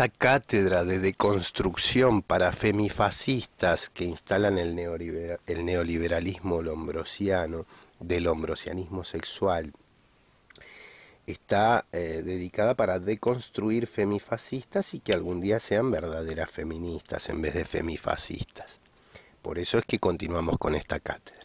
esta cátedra de deconstrucción para femifascistas que instalan el, neoliberalismo lombrosiano, del lombrosianismo sexual, está eh, dedicada para deconstruir femifascistas y que algún día sean verdaderas feministas en vez de femifascistas. Por eso es que continuamos con esta cátedra.